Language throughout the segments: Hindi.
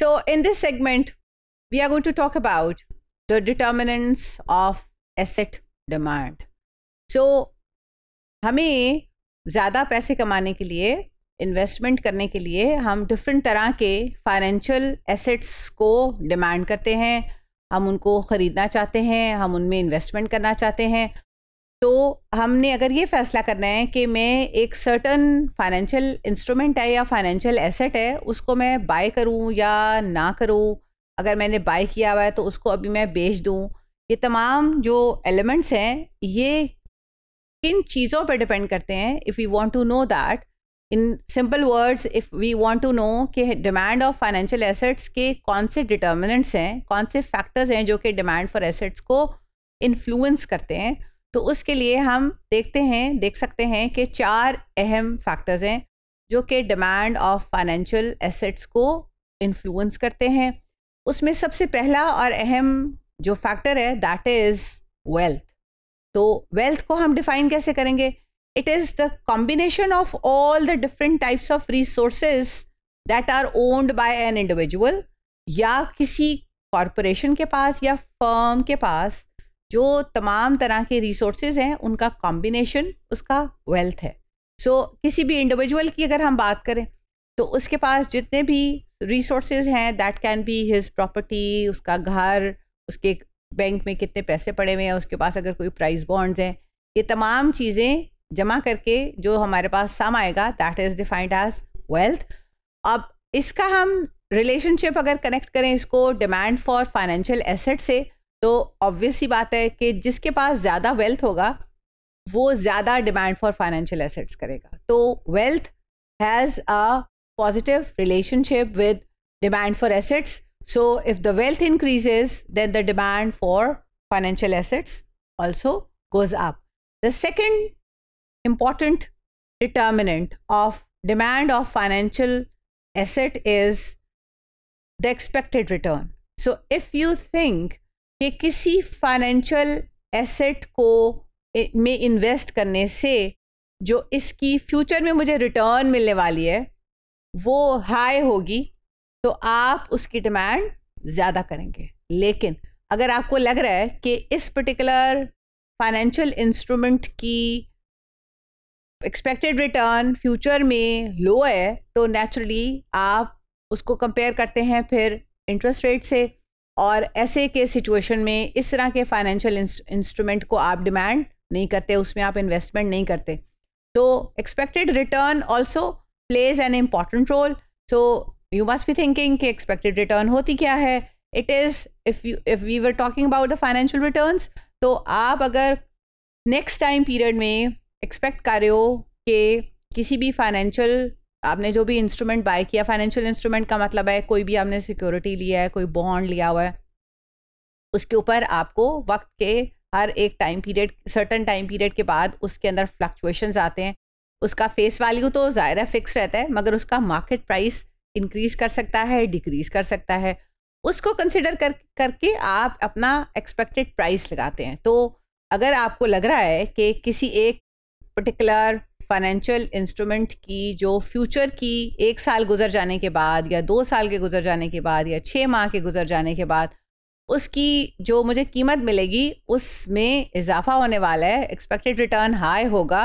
So in this segment, we are going to talk about the determinants of asset demand. So हमें ज़्यादा पैसे कमाने के लिए इन्वेस्टमेंट करने के लिए हम डिफरेंट तरह के फाइनेंशियल एसेट्स को डिमांड करते हैं हम उनको ख़रीदना चाहते हैं हम उनमें इन्वेस्टमेंट करना चाहते हैं तो हमने अगर ये फैसला करना है कि मैं एक सर्टन फाइनेंशियल इंस्ट्रूमेंट है या फाइनेंशियल एसेट है उसको मैं बाय करूं या ना करूं अगर मैंने बाय किया हुआ है तो उसको अभी मैं बेच दूं ये तमाम जो एलिमेंट्स हैं ये किन चीज़ों पर डिपेंड करते हैं if you want to know that in simple words if we want to know कि डिमांड ऑफ फाइनेंशियल एसेट्स के कौन से डिटर्मिनेंट्स हैं कौन से फैक्टर्स हैं जो कि डिमांड फॉर एसेट्स को इन्फ्लुएंस करते हैं तो उसके लिए हम देखते हैं देख सकते हैं कि चार अहम फैक्टर्स हैं जो कि डिमांड ऑफ फाइनेंशियल एसेट्स को इन्फ्लुएंस करते हैं उसमें सबसे पहला और अहम जो फैक्टर है दैट इज़ वेल्थ तो वेल्थ को हम डिफाइन कैसे करेंगे it is the combination of all the different types of resources that are owned by an individual या किसी कॉरपोरेशन के पास या फर्म के पास जो तमाम तरह के रिसोर्सेज हैं उनका कॉम्बिनेशन उसका वेल्थ है सो so, किसी भी इंडिविजुअल की अगर हम बात करें तो उसके पास जितने भी रिसोर्सेज हैं that can be his property उसका घर उसके बैंक में कितने पैसे पड़े हुए हैं उसके पास अगर कोई प्राइस बॉन्ड्स हैं ये तमाम चीज़ें जमा करके जो हमारे पास सम आएगा that is defined as wealth अब इसका हम रिलेशनशिप अगर कनेक्ट करें इसको डिमांड फॉर फाइनेंशियल एसेट से तो ऑब्वियस ही बात है कि जिसके पास ज़्यादा वेल्थ होगा वो ज़्यादा डिमांड फॉर फाइनेंशियल एसेट्स करेगा तो wealth has a positive relationship with demand for assets so if the wealth increases then the demand for financial assets also goes up the second important determinant of demand of financial asset is the expected return so if you think कि किसी फाइनेंशियल एसेट को में इन्वेस्ट करने से जो इसकी फ्यूचर में मुझे रिटर्न मिलने वाली है वो हाई होगी तो आप उसकी डिमांड ज़्यादा करेंगे लेकिन अगर आपको लग रहा है कि इस पर्टिकुलर फाइनेंशियल इंस्ट्रूमेंट की एक्सपेक्टेड रिटर्न फ्यूचर में लो है तो नेचुरली आप उसको कंपेयर करते हैं फिर इंटरेस्ट रेट से और ऐसे के सिचुएशन में इस तरह के फाइनेंशियल इंस्ट्रूमेंट को आप डिमांड नहीं करते उसमें आप इन्वेस्टमेंट नहीं करते तो expected return also plays an important role so you must be thinking कि एक्सपेक्टेड रिटर्न होती क्या है it is if you if we were talking about the financial return तो आप अगर नेक्स्ट टाइम पीरियड में एक्सपेक्ट कर रहे हो कि किसी भी फाइनेंशियल आपने जो भी इंस्ट्रूमेंट बाय किया फाइनेंशियल इंस्ट्रूमेंट का मतलब है कोई भी आपने सिक्योरिटी लिया है कोई बॉन्ड लिया हुआ है उसके ऊपर आपको वक्त के हर एक time period certain time period के बाद उसके अंदर फ्लक्चुएशंस आते हैं उसका फेस वैल्यू तो है फिक्स रहता है मगर उसका मार्केट प्राइस इंक्रीज़ कर सकता है डिक्रीज कर सकता है उसको कंसिडर कर करके आप अपना एक्सपेक्टेड प्राइस लगाते हैं तो अगर आपको लग रहा है कि किसी एक पर्टिकुलर फाइनेंशियल इंस्ट्रूमेंट की जो फ्यूचर की एक साल गुजर जाने के बाद या दो साल के गुजर जाने के बाद या छः माह के गुजर जाने के बाद उसकी जो मुझे कीमत मिलेगी उसमें इजाफा होने वाला है एक्सपेक्टेड रिटर्न हाई होगा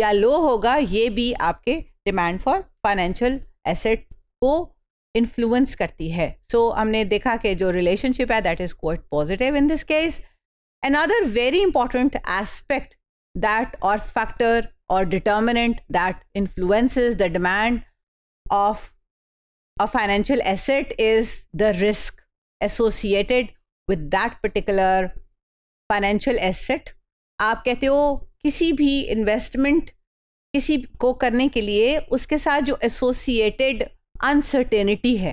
या लो होगा ये भी आपके डिमांड फॉर फाइनेंशियल एसेट को इन्फ्लुएंस करती है सो so, हमने देखा कि जो रिलेशनशिप है that is quite positive in this case another very important aspect that और factor or determinant that influences the demand of a financial asset is the risk associated with that particular financial asset. आप कहते हो किसी भी इन्वेस्टमेंट किसी को करने के लिए उसके साथ जो एसोसिएटेड अनसर्टेनिटी है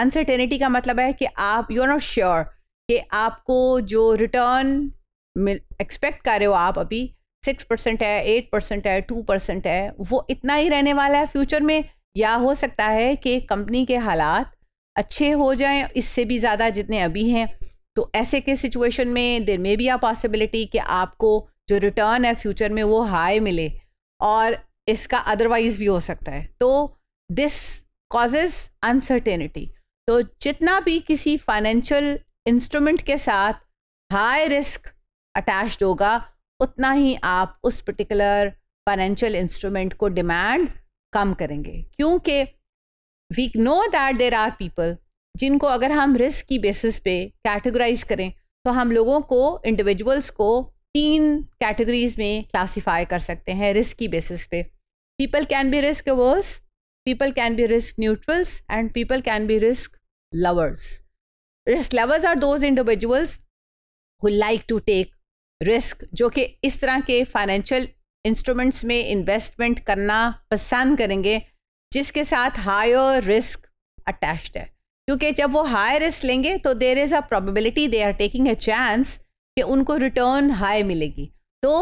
अनसर्टेनिटी का मतलब है कि आप यू आर नॉट श्योर कि आपको जो रिटर्न एक्सपेक्ट कर रहे हो आप अभी सिक्स परसेंट है एट परसेंट है टू परसेंट है वो इतना ही रहने वाला है फ्यूचर में या हो सकता है कि कंपनी के हालात अच्छे हो जाएं इससे भी ज़्यादा जितने अभी हैं तो ऐसे के सिचुएशन में देर में भी आ पॉसिबिलिटी कि आपको जो रिटर्न है फ्यूचर में वो हाई मिले और इसका अदरवाइज भी हो सकता है तो दिस कॉजेज अनसर्टेनिटी तो जितना भी किसी फाइनेंशियल इंस्ट्रूमेंट के साथ हाई रिस्क अटैच्ड होगा उतना ही आप उस पर्टिकुलर फाइनेंशियल इंस्ट्रूमेंट को डिमांड कम करेंगे क्योंकि we know that there are people जिनको अगर हम रिस्क की बेसिस पे कैटेगराइज करें तो हम लोगों को इंडिविजुअल्स को तीन कैटेगरीज में क्लासीफाई कर सकते हैं रिस्क की बेसिस पे people can be risk averse people can be risk neutrals and people can be risk lovers risk lovers are those individuals who like to take risk जो कि इस तरह के फाइनेंशियल इंस्ट्रूमेंट्स में इन्वेस्टमेंट करना पसंद करेंगे जिसके साथ हायर रिस्क अटैच्ड है क्योंकि जब वो हाई रिस्क लेंगे तो there is a probability they are taking a chance कि उनको रिटर्न हाई मिलेगी तो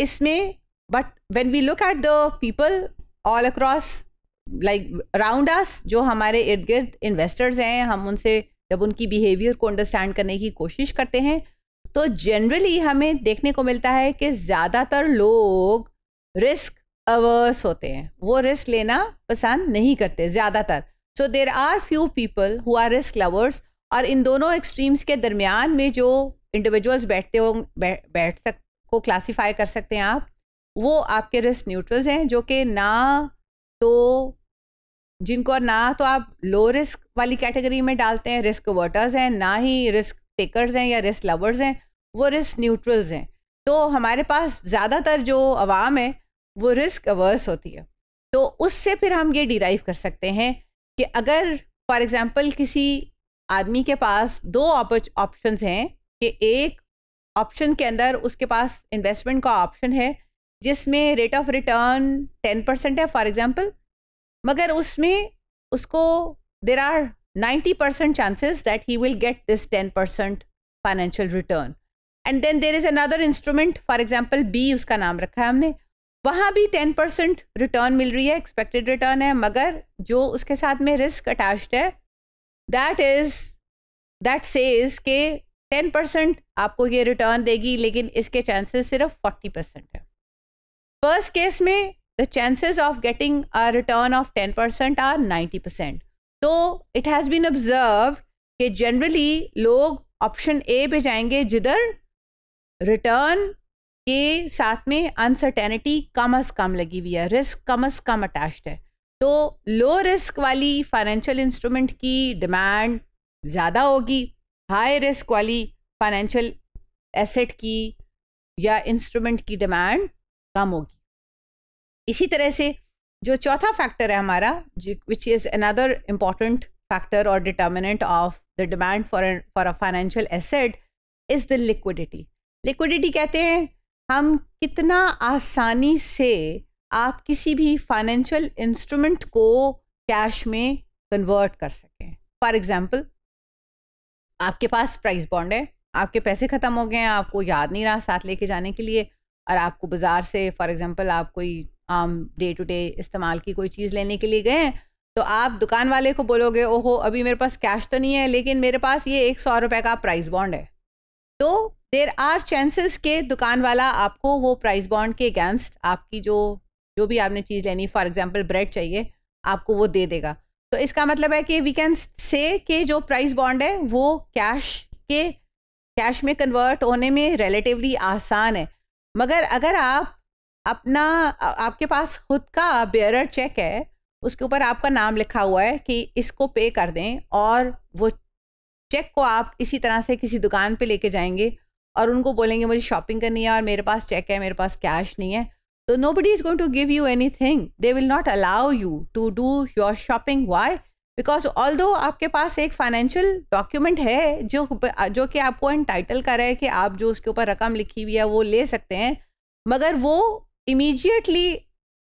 इसमें but when we look at the people all across like round us जो हमारे इर्द गिर्द इन्वेस्टर्स हैं हम उनसे जब उनकी बिहेवियर को अंडरस्टैंड करने की कोशिश करते हैं तो जनरली हमें देखने को मिलता है कि ज़्यादातर लोग रिस्क अवर्स होते हैं वो रिस्क लेना पसंद नहीं करते ज़्यादातर so there are few people who are risk lovers और इन दोनों एक्सट्रीम्स के दरमियान में जो इंडिविजुअल्स बैठते हो बै, बैठ सक को क्लासीफाई कर सकते हैं आप वो आपके रिस्क न्यूट्रल्स हैं जो कि ना तो जिनको ना तो आप लो रिस्क वाली कैटेगरी में डालते हैं रिस्क वर्टर्स हैं ना ही रिस्क टेकर्स हैं या रिस्क लवर्स हैं वो रिस्क न्यूट्रल्स हैं तो हमारे पास ज़्यादातर जो आवाम है वो रिस्क अवर्स होती है तो उससे फिर हम ये डिराइव कर सकते हैं कि अगर फॉर एग्ज़ाम्पल किसी आदमी के पास दो ऑप्शंस हैं कि एक ऑप्शन के अंदर उसके पास इन्वेस्टमेंट का ऑप्शन है जिसमें rate of return ten percent है फॉर एग्ज़ाम्पल मगर उसमें उसको there are ninety percent chances that he will get this ten percent financial return and then there is another instrument for example B उसका नाम रखा है हमने वहाँ भी टेन परसेंट रिटर्न मिल रही है एक्सपेक्टेड रिटर्न है मगर जो उसके साथ में रिस्क अटैच्ड है दैट इज़ दैट सेज के टेन परसेंट आपको ये रिटर्न देगी लेकिन इसके चांसेस सिर्फ फोर्टी परसेंट है फर्स्ट केस में the chances of getting a return of ten percent are ninety percent तो इट हैज़ बीन ऑब्जर्व कि जनरली लोग ऑप्शन ए पे जाएंगे जिधर रिटर्न के साथ में अनसर्टेनिटी कम अज कम लगी हुई है रिस्क कम अज कम अटैच्ड है तो लो रिस्क वाली फाइनेंशियल इंस्ट्रूमेंट की डिमांड ज़्यादा होगी हाई रिस्क वाली फाइनेंशियल एसेट की या इंस्ट्रूमेंट की डिमांड कम होगी इसी तरह से जो चौथा फैक्टर है हमारा which is another important factor और determinant of the demand for for a financial asset is the liquidity liquidity कहते हैं हम कितना आसानी से आप किसी भी फाइनेंशियल इंस्ट्रूमेंट को कैश में कन्वर्ट कर सकें फॉर एग्जाम्पल आपके पास प्राइस बॉन्ड है आपके पैसे ख़त्म हो गए हैं आपको याद नहीं रहा साथ लेके जाने के लिए और आपको बाज़ार से फॉर एग्ज़ाम्पल आप कोई आम डे टू डे इस्तेमाल की कोई चीज़ लेने के लिए गए हैं तो आप दुकान वाले को बोलोगे ओहो अभी मेरे पास कैश तो नहीं है लेकिन मेरे पास ये एक सौ रुपये का प्राइस बॉन्ड है तो देर आर चांसेस के दुकान वाला आपको वो प्राइस बॉन्ड के अगेंस्ट आपकी जो जो भी आपने चीज़ लेनी फॉर एग्जांपल ब्रेड चाहिए आपको वो दे देगा तो इसका मतलब है कि वी कैन से के जो प्राइस बॉन्ड है वो कैश के कैश में कन्वर्ट होने में रिलेटिवली आसान है मगर अगर आप अपना आपके पास खुद का बेयर चेक है उसके ऊपर आपका नाम लिखा हुआ है कि इसको पे कर दें और वो चेक को आप इसी तरह से किसी दुकान पे लेके जाएंगे और उनको बोलेंगे मुझे शॉपिंग करनी है और मेरे पास चेक है मेरे पास कैश नहीं है तो nobody is going to give you anything they will not allow you to do your shopping why because although आपके पास एक फाइनेंशियल डॉक्यूमेंट है जो जो कि आपको एंटाइटल कर रहा है कि आप जो उसके ऊपर रकम लिखी हुई है वो ले सकते हैं मगर वो इमीजिएटली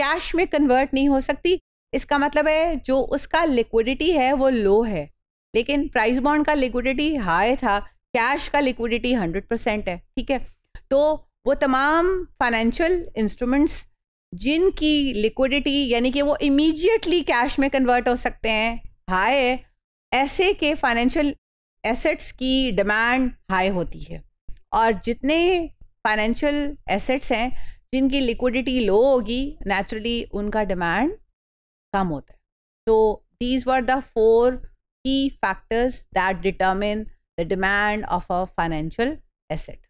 कैश में कन्वर्ट नहीं हो सकती इसका मतलब है जो उसका लिक्विडिटी है वो लो है लेकिन प्राइस बॉन्ड का लिक्विडिटी हाई था कैश का लिक्विडिटी हंड्रेड परसेंट है ठीक है तो वो तमाम फाइनेंशियल इंस्ट्रूमेंट्स जिनकी लिक्विडिटी यानी कि वो इमीजिएटली कैश में कन्वर्ट हो सकते हैं हाई है ऐसे के फाइनेंशियल एसेट्स की डिमांड हाई होती है और जितने फाइनेंशियल एसेट्स हैं जिनकी लिक्विडिटी लो होगी नेचुरली उनका डिमांड कम होता है तो these were the four key factors that determine the demand of a financial asset.